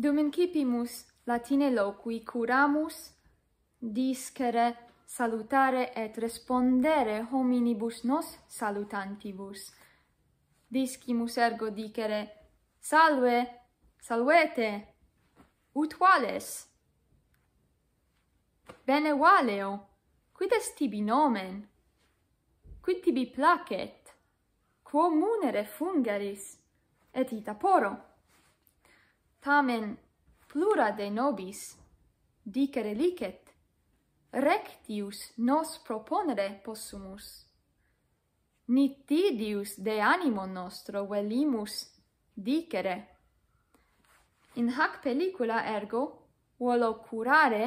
Dum incipimus latine loqui curamus discere salutare et respondere hominibus nos salutantibus. Discimus ergo dicere salve, salvete, ut vales? Bene valeo, quid est tibi nomen? Quid tibi placet? Quo munere fungaris? Et ita poro? tamen plura de nobis dicere licet rectius nos proponere possumus nitidius de animo nostro velimus dicere in hac pellicula ergo volo curare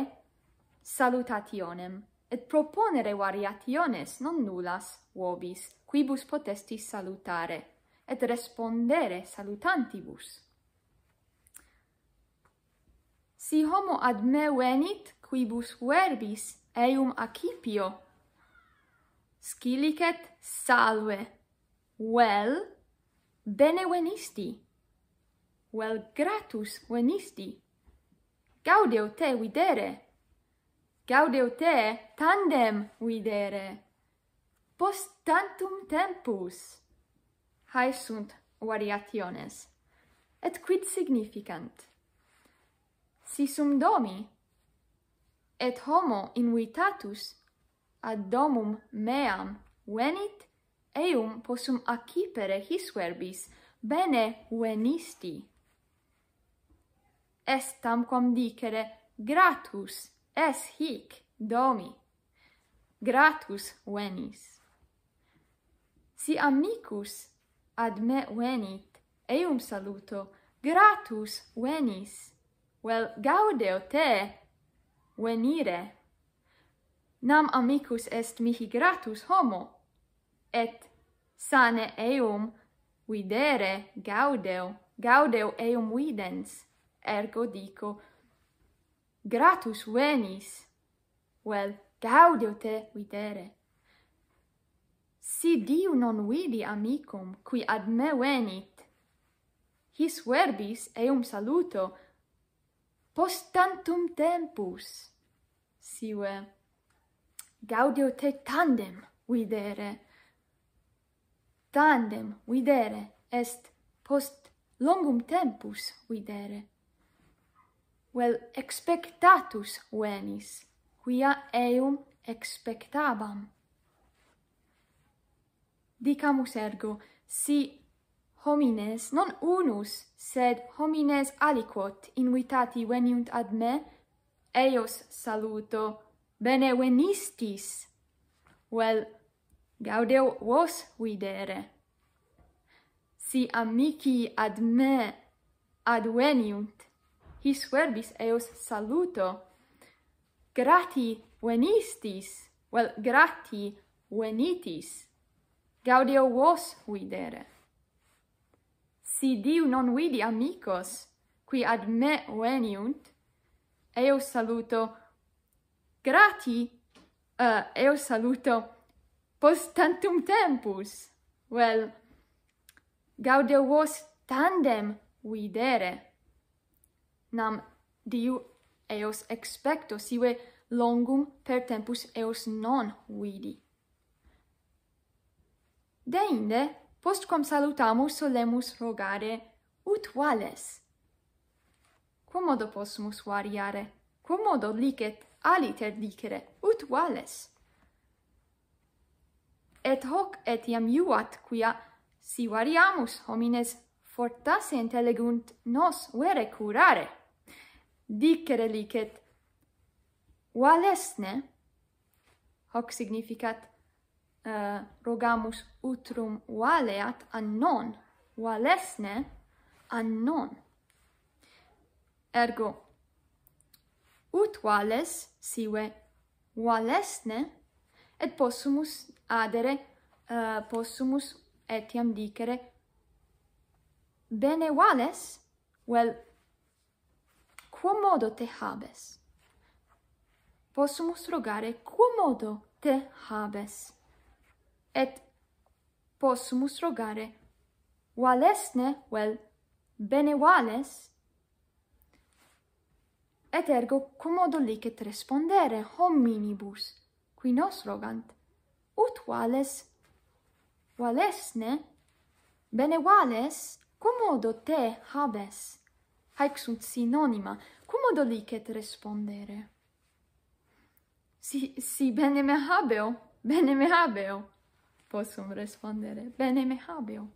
salutationem et proponere variationes non nullas vobis quibus potestis salutare et respondere salutantibus Si homo ad me venit quibus verbis eum accipio. Scilicet salve. Well, bene venisti. Well, gratus venisti. Gaudeo te videre. Gaudeo te tandem videre. Post tantum tempus. Hae sunt variationes. Et quid significant? si sum domi et homo invitatus ad domum meam venit eum possum accipere his verbis bene venisti est tamquam dicere gratus es hic domi gratus venis si amicus ad me venit eum saluto gratus venis vel, gaudeo te venire, nam amicus est mihi gratus homo, et sane eum videre, gaudeo, gaudeo eum videns, ergo dico, gratus venis, vel, gaudeo te videre. Si Diu non vidi amicum, qui ad me venit, his verbis eum saluto, post tantum tempus sive gaudio te tandem videre tandem videre est post longum tempus videre vel expectatus venis quia eum expectabam dicamus ergo si homines non unus sed homines aliquot invitati veniunt ad me eos saluto bene venistis vel gaudeo vos videre si amici ad me ad veniunt his verbis eos saluto grati venistis vel grati venitis gaudeo vos videre si diu non vidi amicos, qui ad me veniunt, eo saluto grati, uh, eo saluto post tantum tempus. Vel, gaude vos tandem videre, nam diu eos expecto, sive longum per tempus eos non vidi. Deinde, post quam salutamus solemus rogare ut vales. Quomodo possumus variare? Quomodo licet aliter dicere ut vales? Et hoc etiam iuat, quia si variamus homines fortasse intelligunt nos vere curare. Dicere licet, valesne, hoc significat, uh, rogamus utrum valeat an non valesne an non ergo ut vales sive valesne et possumus adere uh, possumus etiam dicere bene vales well quo modo te habes possumus rogare quo modo te habes et possumus rogare valesne vel bene vales et ergo commodo licet respondere hominibus qui nos rogant ut vales valesne bene vales commodo te habes haec sunt synonima commodo licet respondere si si bene me habeo bene me habeo Possum respondere, bene me habeo.